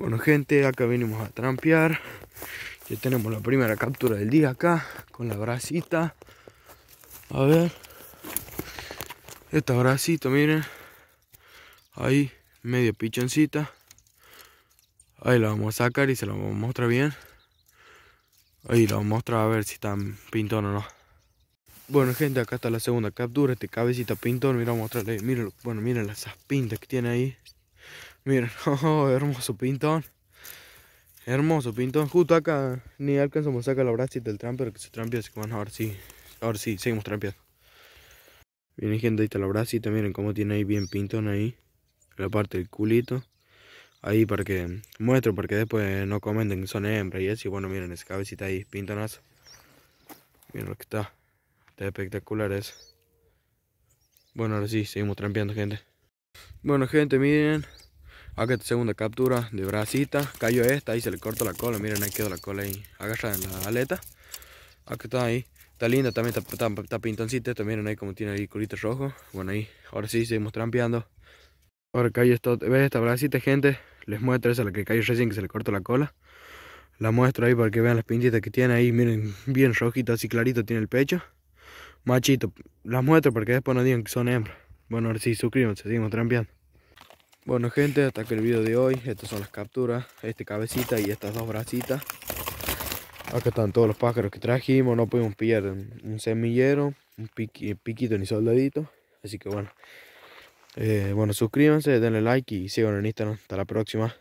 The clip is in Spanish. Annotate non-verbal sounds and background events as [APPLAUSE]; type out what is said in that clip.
Bueno gente, acá venimos a trampear. Ya tenemos la primera captura del día acá, con la bracita. A ver. Esta bracita, miren. Ahí, medio pichoncita. Ahí la vamos a sacar y se la vamos a mostrar bien. Ahí la vamos a mostrar a ver si está pintón o no. Bueno gente, acá está la segunda captura, este cabecita pintón, mira, a mostrarle, bueno, miren las pintas que tiene ahí. Miren, [LAUGHS] oh, hermoso pintón. Hermoso pintón. Justo acá ni alcanzamos a sacar la bracita del tramper que se trampia. Así que bueno, ahora sí. Ahora sí, seguimos trampeando. Miren gente, ahí está la bracita. Miren cómo tiene ahí bien pintón ahí. La parte del culito. Ahí para que muestro, porque después no comenten que son hembras y eso. Y bueno, miren esa cabecita ahí, pintonazo. Miren lo que está. Está espectacular eso. Bueno, ahora sí, seguimos trampeando gente. Bueno gente, miren, esta segunda captura de bracita. Cayó esta, ahí se le cortó la cola. Miren, ahí quedó la cola ahí. agarrada en la aleta. Acá ah, está ahí. Está linda, también está, pintoncita. miren ahí como tiene ahí colito rojo. Bueno, ahí. Ahora sí, seguimos trampeando. Ahora cayó esto. ¿Ves esta bracita, gente? Les muestro esa, la que cayó recién que se le cortó la cola. La muestro ahí para que vean las pintitas que tiene ahí. Miren, bien rojito, así clarito tiene el pecho. Machito. la muestro para que después no digan que son hembras. Bueno, ahora sí, suscríbanse, seguimos trampeando. Bueno gente, hasta aquí el video de hoy, estas son las capturas, este cabecita y estas dos bracitas. Acá están todos los pájaros que trajimos, no pudimos pillar un semillero, un piquito ni soldadito. Así que bueno, eh, bueno suscríbanse, denle like y sigan en Instagram. Hasta la próxima.